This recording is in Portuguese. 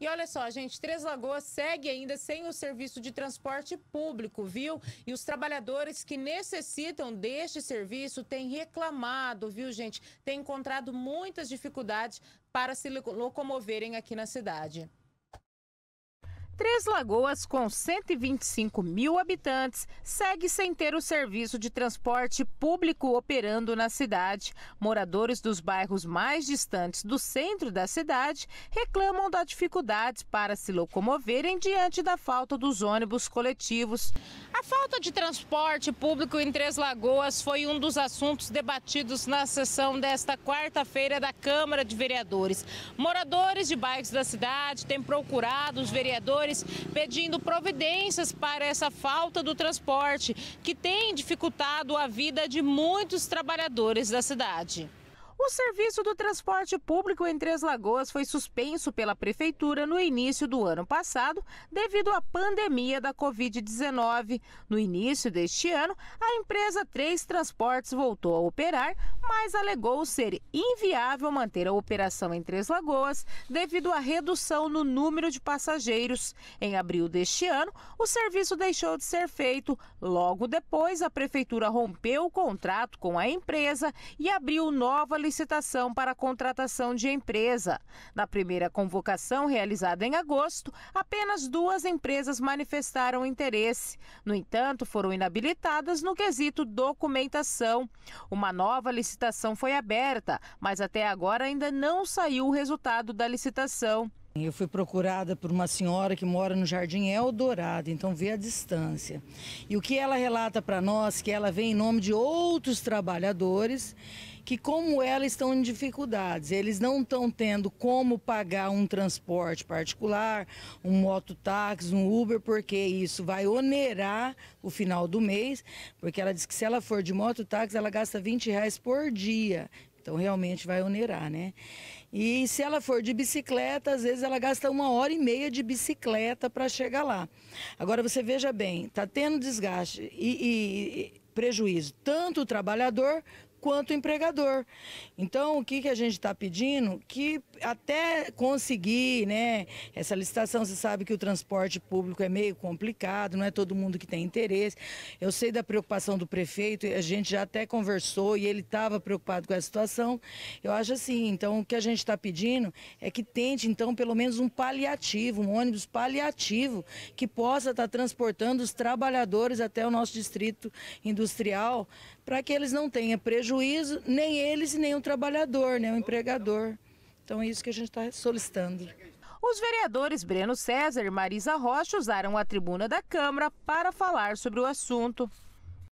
E olha só, gente, Três Lagoas segue ainda sem o serviço de transporte público, viu? E os trabalhadores que necessitam deste serviço têm reclamado, viu, gente? Têm encontrado muitas dificuldades para se locomoverem aqui na cidade. Três Lagoas, com 125 mil habitantes, segue sem ter o serviço de transporte público operando na cidade. Moradores dos bairros mais distantes do centro da cidade reclamam da dificuldades para se locomoverem diante da falta dos ônibus coletivos. A falta de transporte público em Três Lagoas foi um dos assuntos debatidos na sessão desta quarta-feira da Câmara de Vereadores. Moradores de bairros da cidade têm procurado os vereadores pedindo providências para essa falta do transporte que tem dificultado a vida de muitos trabalhadores da cidade. O serviço do transporte público em Três Lagoas foi suspenso pela Prefeitura no início do ano passado devido à pandemia da Covid-19. No início deste ano, a empresa Três Transportes voltou a operar, mas alegou ser inviável manter a operação em Três Lagoas devido à redução no número de passageiros. Em abril deste ano, o serviço deixou de ser feito. Logo depois, a Prefeitura rompeu o contrato com a empresa e abriu nova licença licitação para a contratação de empresa. Na primeira convocação, realizada em agosto, apenas duas empresas manifestaram interesse. No entanto, foram inabilitadas no quesito documentação. Uma nova licitação foi aberta, mas até agora ainda não saiu o resultado da licitação. Eu fui procurada por uma senhora que mora no Jardim Eldorado, então vê a distância. E o que ela relata para nós, que ela vem em nome de outros trabalhadores que como ela estão em dificuldades, eles não estão tendo como pagar um transporte particular, um mototáxi, um Uber, porque isso vai onerar o final do mês, porque ela diz que se ela for de mototáxi, ela gasta 20 reais por dia. Então realmente vai onerar, né? E se ela for de bicicleta, às vezes ela gasta uma hora e meia de bicicleta para chegar lá. Agora você veja bem, está tendo desgaste e, e, e prejuízo tanto o trabalhador quanto empregador. Então, o que, que a gente está pedindo? Que até conseguir né, essa licitação, você sabe que o transporte público é meio complicado, não é todo mundo que tem interesse. Eu sei da preocupação do prefeito, a gente já até conversou e ele estava preocupado com a situação. Eu acho assim, então, o que a gente está pedindo é que tente, então, pelo menos um paliativo, um ônibus paliativo, que possa estar tá transportando os trabalhadores até o nosso distrito industrial, para que eles não tenham prejuízo prejuízo nem eles e nem o trabalhador, né, o empregador. Então é isso que a gente está solicitando. Os vereadores Breno César e Marisa Rocha usaram a tribuna da Câmara para falar sobre o assunto.